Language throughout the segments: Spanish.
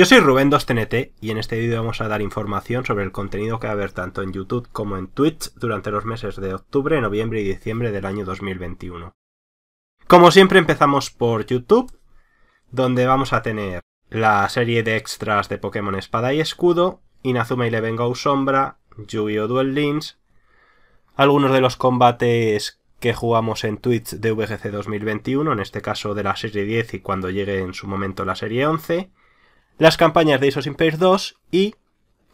Yo soy Rubén 2TNT y en este vídeo vamos a dar información sobre el contenido que va a haber tanto en YouTube como en Twitch durante los meses de octubre, noviembre y diciembre del año 2021. Como siempre empezamos por YouTube, donde vamos a tener la serie de extras de Pokémon Espada y Escudo, Inazuma y Go Sombra, Yu-Gi-Oh! Duel Links, algunos de los combates que jugamos en Twitch de VGC 2021, en este caso de la serie 10 y cuando llegue en su momento la serie 11, las campañas de Ace of 2 y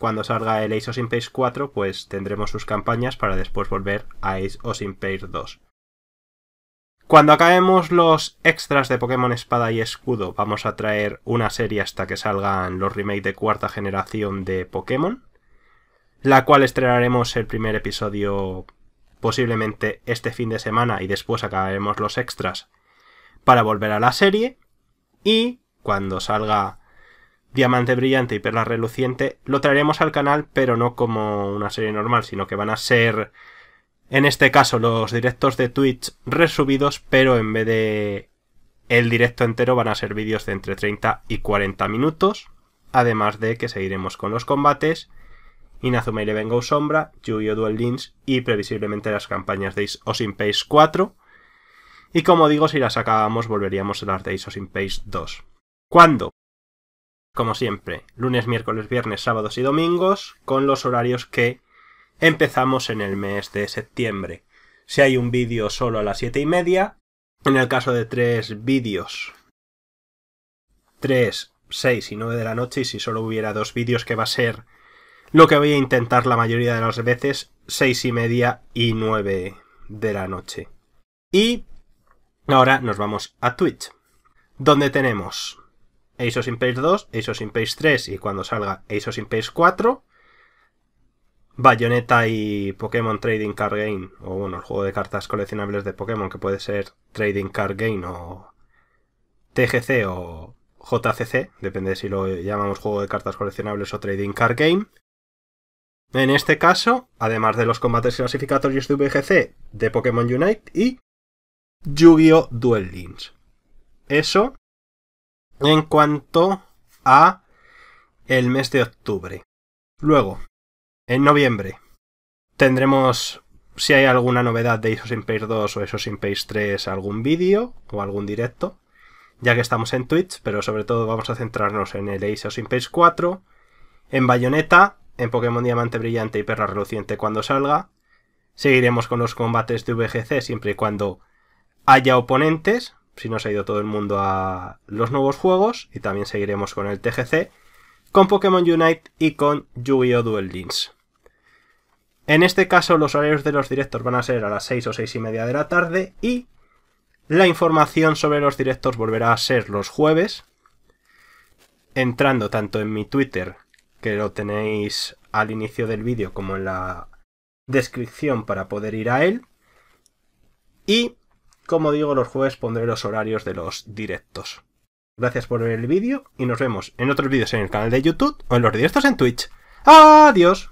cuando salga el Ace of 4 pues tendremos sus campañas para después volver a Ace of 2. Cuando acabemos los extras de Pokémon Espada y Escudo vamos a traer una serie hasta que salgan los remakes de cuarta generación de Pokémon, la cual estrenaremos el primer episodio posiblemente este fin de semana y después acabaremos los extras para volver a la serie y cuando salga Diamante Brillante y Perla Reluciente, lo traeremos al canal, pero no como una serie normal, sino que van a ser, en este caso, los directos de Twitch resubidos, pero en vez de el directo entero van a ser vídeos de entre 30 y 40 minutos, además de que seguiremos con los combates, Inazuma Eleven Levengo Sombra, Yu-Gi-Oh! Duel Links y previsiblemente las campañas de Ace Sin Page 4. Y como digo, si las acabamos volveríamos a las de Ace of Page 2. ¿Cuándo? como siempre, lunes, miércoles, viernes, sábados y domingos, con los horarios que empezamos en el mes de septiembre. Si hay un vídeo solo a las 7 y media, en el caso de tres vídeos, 3, 6 y 9 de la noche, y si solo hubiera dos vídeos, que va a ser lo que voy a intentar la mayoría de las veces, seis y media y 9 de la noche. Y ahora nos vamos a Twitch, donde tenemos Asos of 2, Asos of 3 y cuando salga Asos of 4. Bayonetta y Pokémon Trading Card Game, o bueno, el juego de cartas coleccionables de Pokémon que puede ser Trading Card Game o TGC o JCC, depende si lo llamamos juego de cartas coleccionables o Trading Card Game. En este caso, además de los combates clasificatorios de VGC, de Pokémon Unite y Yu-Gi-Oh! Duel Links. Eso en cuanto a el mes de octubre. Luego, en noviembre, tendremos si hay alguna novedad de ISO Impace 2 o ISO page 3, algún vídeo o algún directo, ya que estamos en Twitch, pero sobre todo vamos a centrarnos en el ISO page 4, en Bayonetta, en Pokémon Diamante Brillante y Perra Reluciente cuando salga. Seguiremos con los combates de VGC siempre y cuando haya oponentes, si no se ha ido todo el mundo a los nuevos juegos, y también seguiremos con el TGC, con Pokémon Unite y con Yu-Gi-Oh! Duel Links. En este caso, los horarios de los directos van a ser a las 6 o 6 y media de la tarde, y la información sobre los directos volverá a ser los jueves, entrando tanto en mi Twitter, que lo tenéis al inicio del vídeo, como en la descripción para poder ir a él. Y como digo, los jueves pondré los horarios de los directos. Gracias por ver el vídeo y nos vemos en otros vídeos en el canal de YouTube o en los directos en Twitch. ¡Adiós!